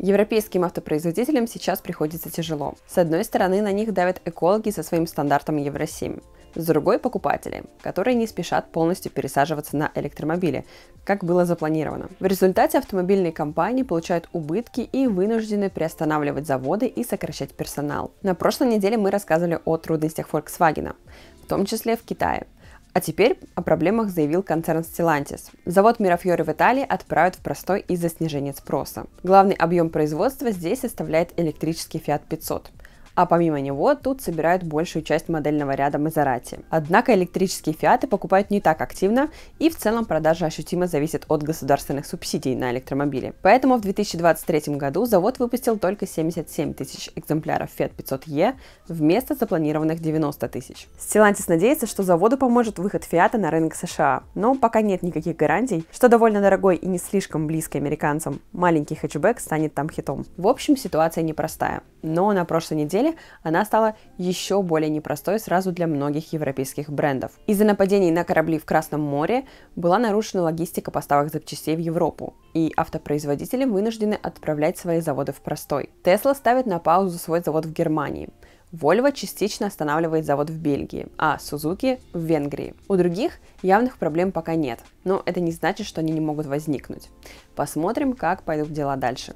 Европейским автопроизводителям сейчас приходится тяжело. С одной стороны, на них давят экологи со своим стандартом Евро-7. С другой – покупатели, которые не спешат полностью пересаживаться на электромобили, как было запланировано. В результате автомобильные компании получают убытки и вынуждены приостанавливать заводы и сокращать персонал. На прошлой неделе мы рассказывали о трудностях Volkswagen, в том числе в Китае. А теперь о проблемах заявил концерн Stellantis. Завод Мирафьори в Италии отправят в простой из-за снижения спроса. Главный объем производства здесь составляет электрический Fiat 500 а помимо него тут собирают большую часть модельного ряда Мазерати. Однако электрические фиаты покупают не так активно, и в целом продажи ощутимо зависят от государственных субсидий на электромобили. Поэтому в 2023 году завод выпустил только 77 тысяч экземпляров Fiat 500e вместо запланированных 90 тысяч. Stellantis надеется, что заводу поможет выход Фиата на рынок США, но пока нет никаких гарантий, что довольно дорогой и не слишком близкий американцам маленький хэтчбэк станет там хитом. В общем, ситуация непростая, но на прошлой неделе недели, она стала еще более непростой сразу для многих европейских брендов. Из-за нападений на корабли в Красном море была нарушена логистика поставок запчастей в Европу, и автопроизводители вынуждены отправлять свои заводы в простой. Тесла ставит на паузу свой завод в Германии. Вольво частично останавливает завод в Бельгии, а Сузуки в Венгрии. У других явных проблем пока нет, но это не значит, что они не могут возникнуть. Посмотрим, как пойдут дела дальше.